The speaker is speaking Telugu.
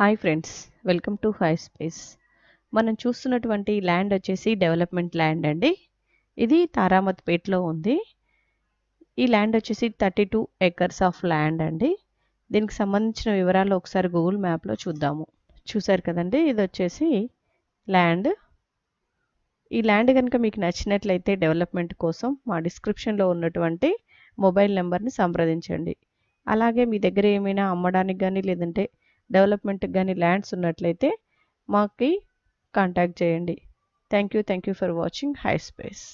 hi friends welcome to hi space మనం చూస్తున్నటువంటి ల్యాండ్ వచ్చేసి డెవలప్మెంట్ ల్యాండ్ అండి ఇది తారామత్పేట్లో ఉంది ఈ ల్యాండ్ వచ్చేసి thirty two acres of land అండి దీనికి సంబంధించిన వివరాలు ఒకసారి గూగుల్ మ్యాప్లో చూద్దాము చూసారు కదండి ఇది వచ్చేసి ల్యాండ్ ఈ ల్యాండ్ కనుక మీకు నచ్చినట్లయితే డెవలప్మెంట్ కోసం మా డిస్క్రిప్షన్లో ఉన్నటువంటి మొబైల్ నెంబర్ని సంప్రదించండి అలాగే మీ దగ్గర ఏమైనా అమ్మడానికి కానీ లేదంటే డెవలప్మెంట్కి కానీ ల్యాండ్స్ ఉన్నట్లయితే మాకు కాంటాక్ట్ చేయండి thank you thank you for watching hi space